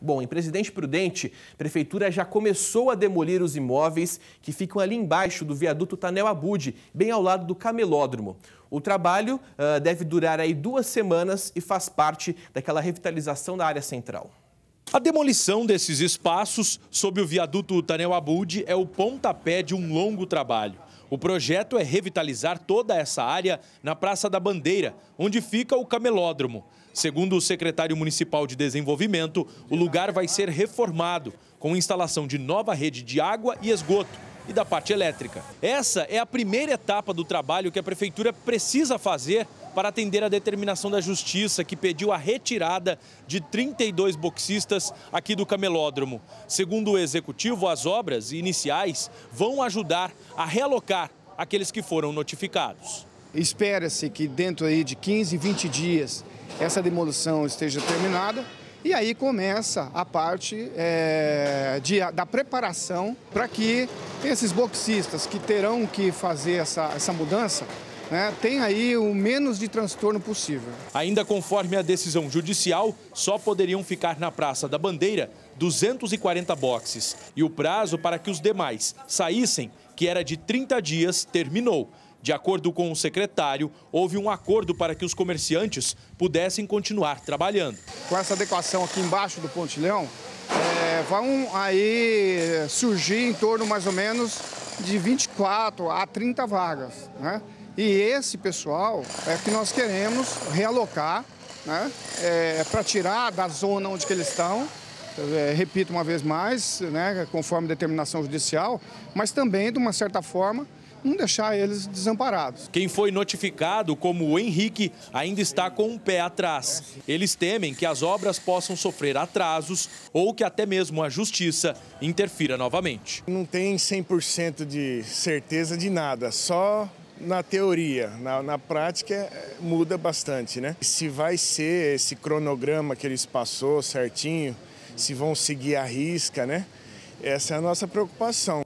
Bom, em Presidente Prudente, a prefeitura já começou a demolir os imóveis que ficam ali embaixo do viaduto Tanel Abude, bem ao lado do camelódromo. O trabalho uh, deve durar aí duas semanas e faz parte daquela revitalização da área central. A demolição desses espaços sob o viaduto Tanel Abud é o pontapé de um longo trabalho. O projeto é revitalizar toda essa área na Praça da Bandeira, onde fica o camelódromo. Segundo o secretário municipal de desenvolvimento, o lugar vai ser reformado, com instalação de nova rede de água e esgoto e da parte elétrica. Essa é a primeira etapa do trabalho que a Prefeitura precisa fazer para atender a determinação da Justiça, que pediu a retirada de 32 boxistas aqui do camelódromo. Segundo o Executivo, as obras iniciais vão ajudar a realocar aqueles que foram notificados. Espera-se que dentro aí de 15, 20 dias essa demolição esteja terminada e aí começa a parte é, de, da preparação para que esses boxistas que terão que fazer essa, essa mudança né, aí o menos de transtorno possível. Ainda conforme a decisão judicial, só poderiam ficar na Praça da Bandeira 240 boxes. E o prazo para que os demais saíssem, que era de 30 dias, terminou. De acordo com o secretário, houve um acordo para que os comerciantes pudessem continuar trabalhando com essa adequação aqui embaixo do pontilhão, é, vão aí surgir em torno mais ou menos de 24 a 30 vagas. Né? E esse pessoal é que nós queremos realocar né? É, para tirar da zona onde eles estão. É, repito uma vez mais, né? conforme determinação judicial, mas também, de uma certa forma, não deixar eles desamparados. Quem foi notificado, como o Henrique, ainda está com um pé atrás. Eles temem que as obras possam sofrer atrasos ou que até mesmo a justiça interfira novamente. Não tem 100% de certeza de nada, só na teoria, na, na, prática é, muda bastante, né? Se vai ser esse cronograma que eles passou certinho, se vão seguir a risca, né? Essa é a nossa preocupação.